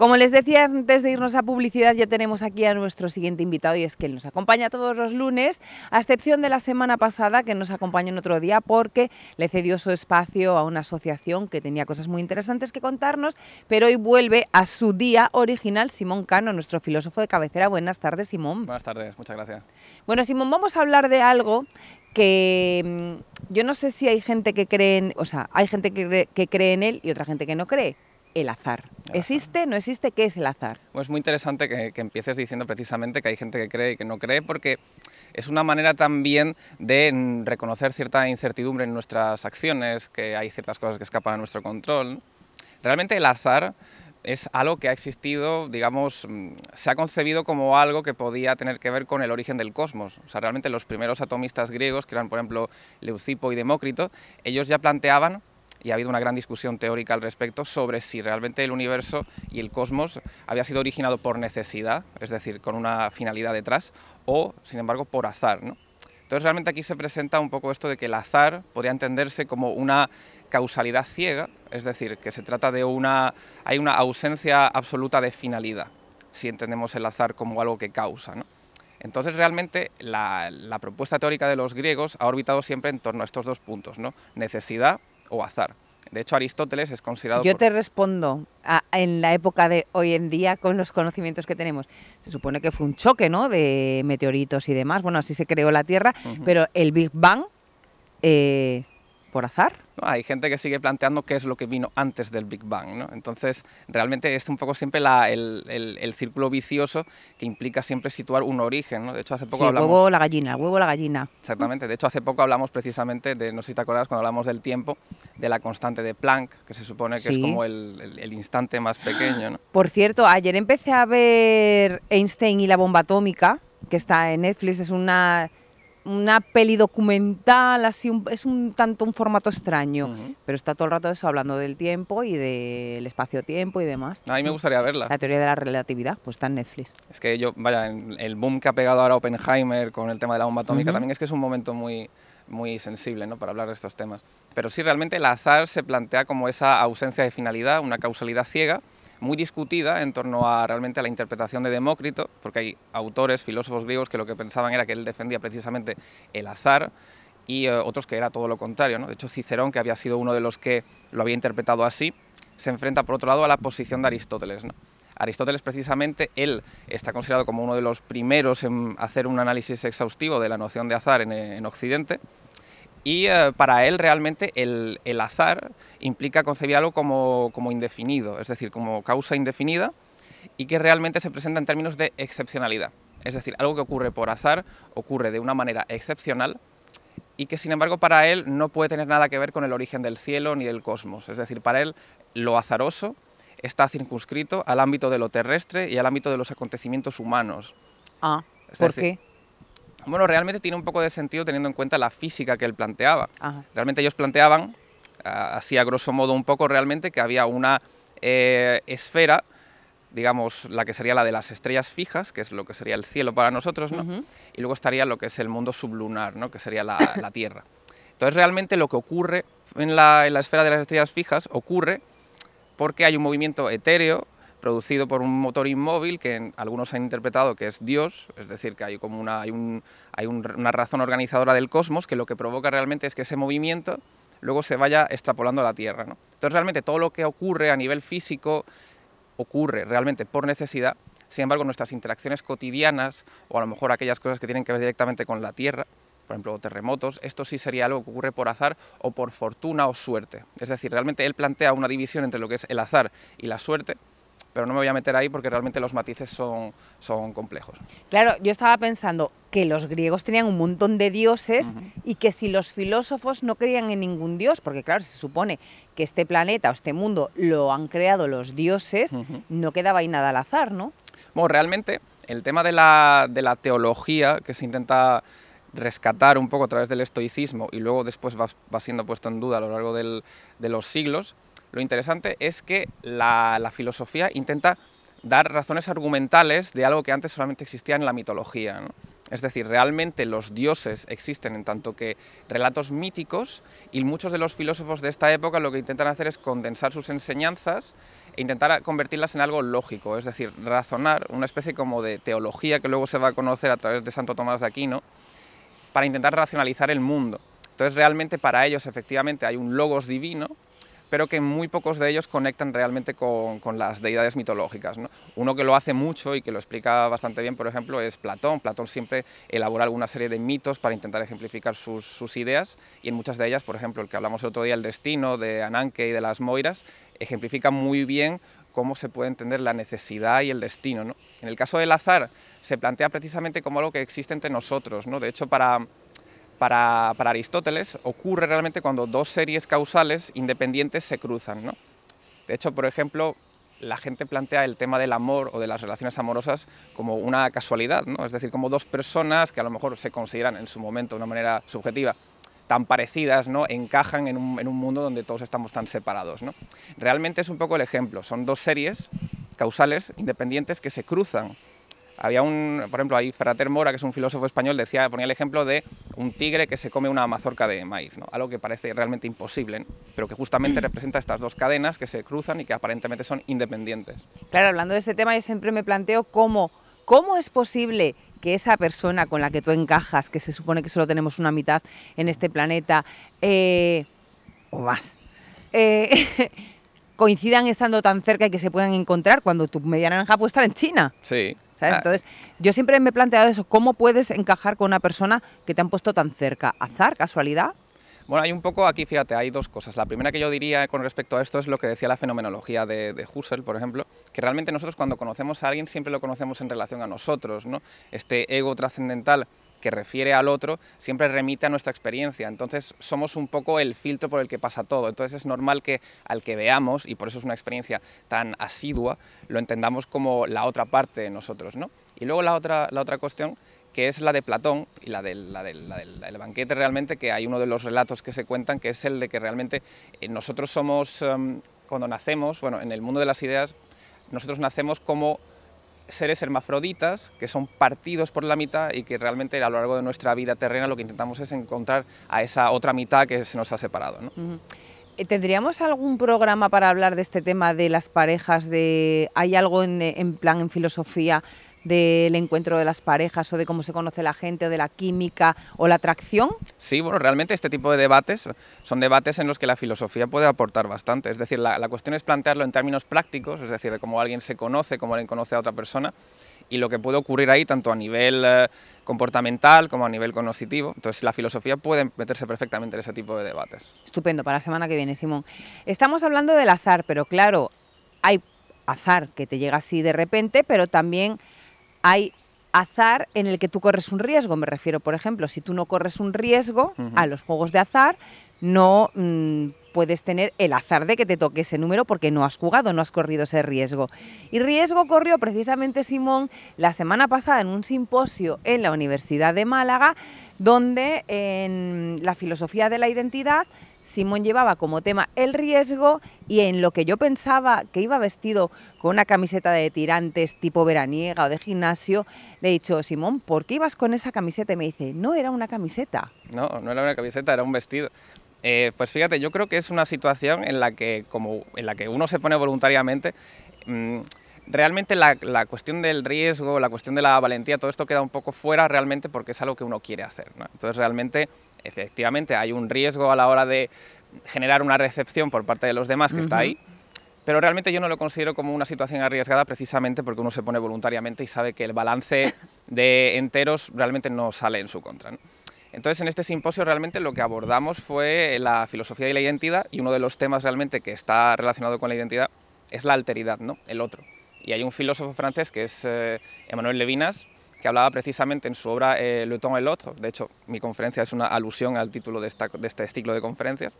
Como les decía antes de irnos a publicidad, ya tenemos aquí a nuestro siguiente invitado y es que él nos acompaña todos los lunes, a excepción de la semana pasada que nos acompañó en otro día porque le cedió su espacio a una asociación que tenía cosas muy interesantes que contarnos, pero hoy vuelve a su día original Simón Cano, nuestro filósofo de cabecera. Buenas tardes, Simón. Buenas tardes, muchas gracias. Bueno, Simón, vamos a hablar de algo que mm, yo no sé si hay gente que cree en, o sea, hay gente que cree en él y otra gente que no cree el azar. ¿Existe? ¿No existe? ¿Qué es el azar? Pues muy interesante que, empieces diciendo precisamente que hay gente que cree y que no cree, porque es una manera también de reconocer cierta incertidumbre en nuestras acciones, que hay ciertas cosas que escapan a nuestro control. Realmente el azar es algo que ha existido, digamos, mm, se ha concebido como algo que podía tener que ver con el origen del cosmos. realmente los primeros atomistas griegos, que eran por ejemplo Leucipo y Demócrito, ellos ya planteaban y ha habido una gran discusión teórica al respecto sobre si realmente el universo y el cosmos había sido originado por necesidad, es decir, con una finalidad detrás, o, sin embargo, por azar. ¿no? Entonces, realmente aquí se presenta un poco esto de que el azar podría entenderse como una causalidad ciega, es decir, que se trata de una... hay una ausencia absoluta de finalidad, si entendemos el azar como algo que causa. Entonces realmente la, propuesta teórica de los griegos ha orbitado siempre en torno a estos dos puntos, ¿no? necesidad o azar. De hecho, Aristóteles es considerado... Yo te respondo en la época de hoy en día con los conocimientos que tenemos. Se supone que fue un choque ¿no? de meteoritos y demás. Bueno, así se creó la Tierra, pero el Big Bang eh, por azar? No, hay gente que sigue planteando qué es lo que vino antes del Big Bang. ¿no? Entonces, realmente es un poco siempre el, círculo vicioso que implica siempre situar un origen. ¿no? De hecho, hace poco El huevo, la gallina, huevo, la gallina. Exactamente. De hecho, hace poco hablamos precisamente de, no sé si te acuerdas, cuando hablamos del tiempo, de la constante de Planck, que se supone que es como el, el, instante más pequeño. ¿no? Por cierto, ayer empecé a ver Einstein y la bomba atómica, que está en Netflix. Es una una peli documental, así es un tanto un formato extraño, pero está todo el rato eso hablando del tiempo y del espacio-tiempo y demás. A mí me gustaría verla. La teoría de la relatividad, pues está en Netflix. Es que yo, vaya, el boom que ha pegado ahora Oppenheimer con el tema de la bomba atómica también es que es un momento muy, muy sensible ¿no? para hablar de estos temas. Pero sí, realmente el azar se plantea como esa ausencia de finalidad, una causalidad ciega, muy discutida en torno a realmente a la interpretación de Demócrito, porque hay autores, filósofos griegos, que lo que pensaban era que él defendía precisamente el azar y eh, otros que era todo lo contrario. ¿no? De hecho, Cicerón, que había sido uno de los que lo había interpretado así, se enfrenta, por otro lado, a la posición de Aristóteles. Aristóteles, precisamente, él está considerado como uno de los primeros en hacer un análisis exhaustivo de la noción de azar en Occidente, y eh, para él realmente el, azar implica concebir algo como, indefinido, es decir, como causa indefinida y que realmente se presenta en términos de excepcionalidad. Es decir, algo que ocurre por azar ocurre de una manera excepcional y que sin embargo para él no puede tener nada que ver con el origen del cielo ni del cosmos. Es decir, para él lo azaroso está circunscrito al ámbito de lo terrestre y al ámbito de los acontecimientos humanos. Ah, ¿por qué? Bueno, realmente tiene un poco de sentido teniendo en cuenta la física que él planteaba. Realmente ellos planteaban, ah, así a grosso modo un poco, realmente que había una eh, esfera, digamos, la que sería la de las estrellas fijas, que es lo que sería el cielo para nosotros, ¿no? Y luego estaría lo que es el mundo sublunar, ¿no? Que sería la, la Tierra. Entonces, realmente lo que ocurre en la, en la esfera de las estrellas fijas ocurre porque hay un movimiento etéreo producido por un motor inmóvil que algunos han interpretado que es Dios, es decir, que hay como una, hay hay una razón organizadora del cosmos que lo que provoca realmente es que ese movimiento luego se vaya extrapolando a la Tierra. ¿no? Entonces realmente todo lo que ocurre a nivel físico ocurre realmente por necesidad, sin embargo nuestras interacciones cotidianas o a lo mejor aquellas cosas que tienen que ver directamente con la Tierra, por ejemplo terremotos, esto sí sería algo que ocurre por azar o por fortuna o suerte. Es decir, realmente él plantea una división entre lo que es el azar y la suerte, pero no me voy a meter ahí porque realmente los matices son, son complejos. Claro, yo estaba pensando que los griegos tenían un montón de dioses y que si los filósofos no creían en ningún dios, porque claro, se supone que este planeta o este mundo lo han creado los dioses, no quedaba ahí nada al azar, ¿no? Bueno, realmente el tema de la, de la teología que se intenta rescatar un poco a través del estoicismo y luego después va, siendo puesto en duda a lo largo de los siglos, lo interesante es que la, filosofía intenta dar razones argumentales de algo que antes solamente existía en la mitología. Es decir, realmente los dioses existen en tanto que relatos míticos y muchos de los filósofos de esta época lo que intentan hacer es condensar sus enseñanzas e intentar convertirlas en algo lógico, es decir, razonar, una especie como de teología que luego se va a conocer a través de Santo Tomás de Aquino, para intentar racionalizar el mundo. Entonces realmente para ellos efectivamente hay un logos divino, pero que muy pocos de ellos conectan realmente con, las deidades mitológicas. Uno que lo hace mucho y que lo explica bastante bien, por ejemplo, es Platón. Platón siempre elabora alguna serie de mitos para intentar ejemplificar sus, ideas y en muchas de ellas, por ejemplo, el que hablamos el otro día, el destino de Ananke y de las Moiras, ejemplifica muy bien cómo se puede entender la necesidad y el destino. En el caso del azar, se plantea precisamente como algo que existe entre nosotros. ¿no? De hecho, para, para, Aristóteles ocurre realmente cuando dos series causales independientes se cruzan. De hecho, por ejemplo, la gente plantea el tema del amor o de las relaciones amorosas como una casualidad, ¿no? es decir, como dos personas que a lo mejor se consideran en su momento de una manera subjetiva tan parecidas, ¿no? encajan en un, en un mundo donde todos estamos tan separados. ¿no? Realmente es un poco el ejemplo, son dos series causales independientes que se cruzan había un, por ejemplo, ahí Ferrater Mora, que es un filósofo español, decía, ponía el ejemplo de un tigre que se come una mazorca de maíz, ¿no? algo que parece realmente imposible, pero que justamente representa estas dos cadenas que se cruzan y que aparentemente son independientes. Claro, hablando de ese tema, yo siempre me planteo cómo, cómo es posible que esa persona con la que tú encajas, que se supone que solo tenemos una mitad en este planeta, eh, o más, eh, coincidan estando tan cerca y que se puedan encontrar cuando tu media naranja puede estar en China. Sí, Ah. Entonces, yo siempre me he planteado eso, ¿cómo puedes encajar con una persona que te han puesto tan cerca? ¿Azar, casualidad? Bueno, hay un poco aquí, fíjate, hay dos cosas. La primera que yo diría con respecto a esto es lo que decía la fenomenología de, de, Husserl, por ejemplo, que realmente nosotros cuando conocemos a alguien siempre lo conocemos en relación a nosotros, ¿no? Este ego trascendental que refiere al otro siempre remite a nuestra experiencia. Entonces somos un poco el filtro por el que pasa todo. Entonces es normal que al que veamos, y por eso es una experiencia tan asidua, lo entendamos como la otra parte de nosotros. ¿no? Y luego la otra, la otra cuestión que es la de Platón y la del, banquete realmente, que hay uno de los relatos que se cuentan, que es el de que realmente eh, nosotros somos, em, cuando nacemos, bueno, en el mundo de las ideas, nosotros nacemos como seres hermafroditas que son partidos por la mitad y que realmente a lo largo de nuestra vida terrena lo que intentamos es encontrar a esa otra mitad que se nos ha separado. Eh, ¿Tendríamos algún programa para hablar de este tema de las parejas? De, ¿Hay algo en plan, en filosofía, del encuentro de las parejas o de cómo se conoce la gente o de la química o la atracción? Sí, bueno, realmente este tipo de debates son debates en los que la filosofía puede aportar bastante. Es decir, la, cuestión es plantearlo en términos prácticos, es decir, de cómo alguien se conoce, cómo alguien conoce a otra persona y lo que puede ocurrir ahí tanto a nivel eh, comportamental como a nivel cognitivo. Entonces la filosofía puede meterse perfectamente en ese tipo de debates. Estupendo, para la semana que viene, Simón. Estamos hablando del azar, pero claro, hay azar que te llega así de repente, pero también hay azar en el que tú corres un riesgo. Me refiero, por ejemplo, si tú no corres un riesgo a los juegos de azar, no mm, puedes tener el azar de que te toque ese número porque no has jugado, no has corrido ese riesgo. Y riesgo corrió precisamente Simón la semana pasada en un simposio en la Universidad de Málaga, donde en la filosofía de la identidad Simón llevaba como tema el riesgo y en lo que yo pensaba que iba vestido con una camiseta de tirantes tipo veraniega o de gimnasio, le he dicho, Simón, ¿por qué ibas con esa camiseta? Y me dice, no era una camiseta. No, no era una camiseta, era un vestido. Eh, pues fíjate, yo creo que es una situación en la que, como, en la que uno se pone voluntariamente. Mm, realmente la, cuestión del riesgo, la cuestión de la valentía, todo esto queda un poco fuera realmente porque es algo que uno quiere hacer. Entonces realmente efectivamente hay un riesgo a la hora de generar una recepción por parte de los demás que está ahí, pero realmente yo no lo considero como una situación arriesgada precisamente porque uno se pone voluntariamente y sabe que el balance de enteros realmente no sale en su contra. Entonces, en este simposio realmente lo que abordamos fue la filosofía y la identidad y uno de los temas realmente que está relacionado con la identidad es la alteridad, ¿no? el otro. Y hay un filósofo francés que es eh, Emmanuel Levinas, que hablaba precisamente en su obra eh, Le temps et l'autre, de hecho mi conferencia es una alusión al título de, este ciclo de conferencias.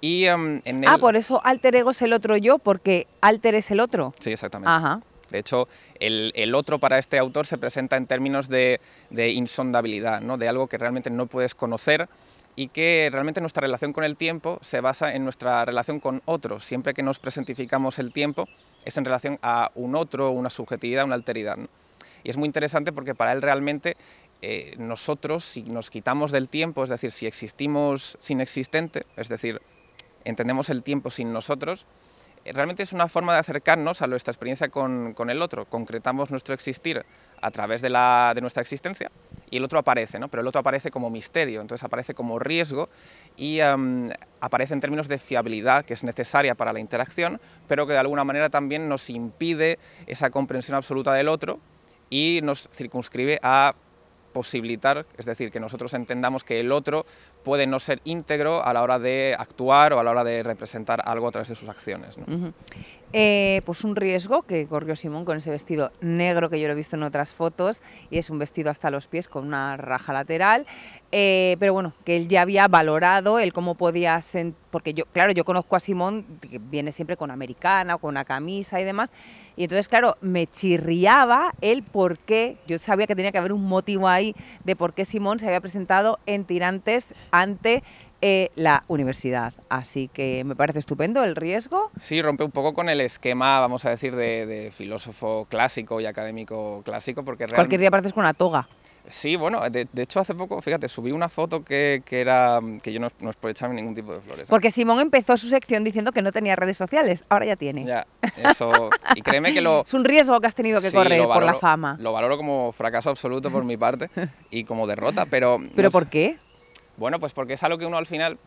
Y, em, ah, por eso alter ego es el otro yo, porque alter es el otro. Sí, exactamente. De hecho, el, otro para este autor se presenta en términos de, de insondabilidad, ¿no? de algo que realmente no puedes conocer y que realmente nuestra relación con el tiempo se basa en nuestra relación con otro. Siempre que nos presentificamos el tiempo es en relación a un otro, una subjetividad, una alteridad. ¿no? Y es muy interesante porque para él realmente eh, nosotros, si nos quitamos del tiempo, es decir, si existimos sin existente, es decir, entendemos el tiempo sin nosotros, eh, realmente es una forma de acercarnos a nuestra experiencia con, con el otro. Concretamos nuestro existir a través de, nuestra existencia y el otro aparece, pero el otro aparece como misterio, entonces aparece como riesgo y em, aparece en términos de fiabilidad que es necesaria para la interacción, pero que de alguna manera también nos impide esa comprensión absoluta del otro y nos circunscribe a posibilitar, es decir, que nosotros entendamos que el otro puede no ser íntegro a la hora de actuar o a la hora de representar algo a través de sus acciones. Eh, pues un riesgo que corrió Simón con ese vestido negro que yo lo he visto en otras fotos y es un vestido hasta los pies con una raja lateral, eh, pero bueno, que él ya había valorado el cómo podía, porque yo, claro, yo conozco a Simón, que viene siempre con americana, con una camisa y demás, y entonces, claro, me chirriaba el por qué, yo sabía que tenía que haber un motivo ahí de por qué Simón se había presentado en tirantes ante eh, la universidad. Así que me parece estupendo el riesgo. Sí, rompe un poco con el esquema, vamos a decir, de, filósofo clásico y académico clásico. porque Cualquier día apareces con una toga. Sí, bueno, de, hecho hace poco, fíjate, subí una foto que, era que yo no, no echarme ningún tipo de flores. Porque Simón empezó su sección diciendo que no tenía redes sociales, ahora ya tiene. Ya, eso, y créeme que lo... Es un riesgo que has tenido que correr por la fama. Lo valoro como fracaso absoluto por mi parte y como derrota, pero... ¿Pero por qué? Bueno, pues porque es algo que uno al final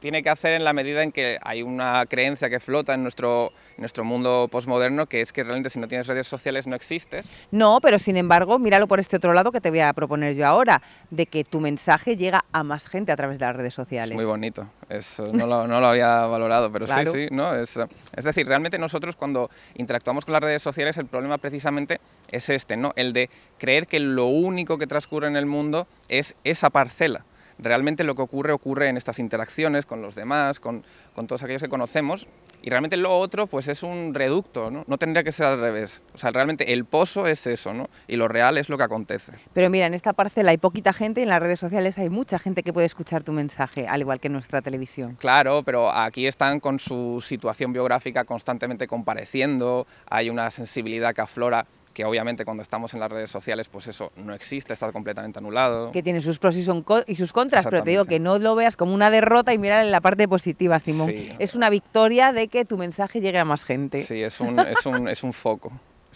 tiene que hacer en la medida en que hay una creencia que flota en nuestro, nuestro mundo posmoderno, que es que realmente si no tienes redes sociales no existes. No, pero sin embargo, míralo por este otro lado que te voy a proponer yo ahora, de que tu mensaje llega a más gente a través de las redes sociales. muy bonito, Eso no, lo, no, lo, había valorado, pero sí, sí, ¿no? Es, es decir, realmente nosotros cuando interactuamos con las redes sociales el problema precisamente es este, ¿no? El de creer que lo único que transcurre en el mundo es esa parcela realmente lo que ocurre ocurre en estas interacciones con los demás, con, todos aquellos que conocemos, y realmente lo otro pues es un reducto, ¿no? tendría que ser al revés, o sea, realmente el pozo es eso, ¿no? y lo real es lo que acontece. Pero mira, en esta parcela hay poquita gente y en las redes sociales hay mucha gente que puede escuchar tu mensaje, al igual que en nuestra televisión. Claro, pero aquí están con su situación biográfica constantemente compareciendo, hay una sensibilidad que aflora que obviamente cuando estamos en las redes sociales, pues eso no existe, está completamente anulado. Que tiene sus pros y, sus contras, pero te digo que no lo veas como una derrota y mirar en la parte positiva, Simón. Es una victoria de que tu mensaje llegue a más gente. Sí, es un, es es un foco.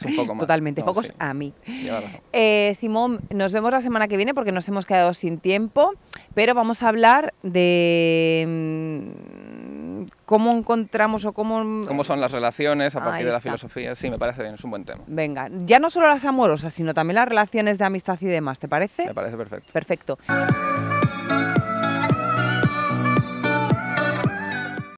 más. Totalmente, focos a mí. Eh, Simón, nos vemos la semana que viene porque nos hemos quedado sin tiempo, pero vamos a hablar de mm, cómo encontramos o cómo... Mm, ¿Cómo son las relaciones a partir de la filosofía? Sí, me parece bien, es un buen tema. Venga, ya no solo las amorosas, sino también las relaciones de amistad y demás, ¿te parece? Me parece perfecto. Perfecto.